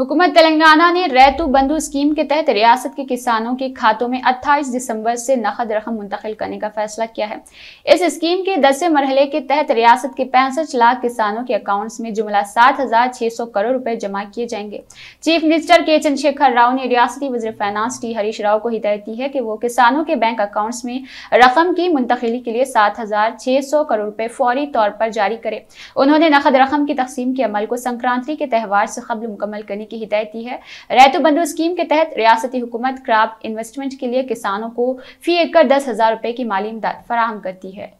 हुकूमत तेलंगाना ने रैतु बंधु स्कीम के तहत रियासत के किसानों के खातों में 28 दिसंबर से नकद रकम मुंतकिल करने का फैसला किया है इस स्कीम के दसवें मरहले के तहत रियासत के पैंसठ लाख किसानों के अकाउंट्स में जुमला सात हजार छह सौ करोड़ रुपए जमा किए जाएंगे चीफ मिनिस्टर के चंद्रशेखर राव ने रियासती वजर फाइनेंस टी हरीश राव को हिदायत दी है कि वो किसानों के बैंक अकाउंट्स में रकम की मुंतकली के लिए सात हजार छह सौ करोड़ रुपए फौरी तौर पर जारी करे उन्होंने नकद रकम की तकसीम के अमल को संक्रांति के त्यौहार से कबल मुकम्मल करने की हिदायत दी है रैत बंधु स्कीम के तहत रियासती हुकूमत क्राप इन्वेस्टमेंट के लिए किसानों को फी एकड़ दस हज़ार रुपये की माली इमदाद फराहम करती है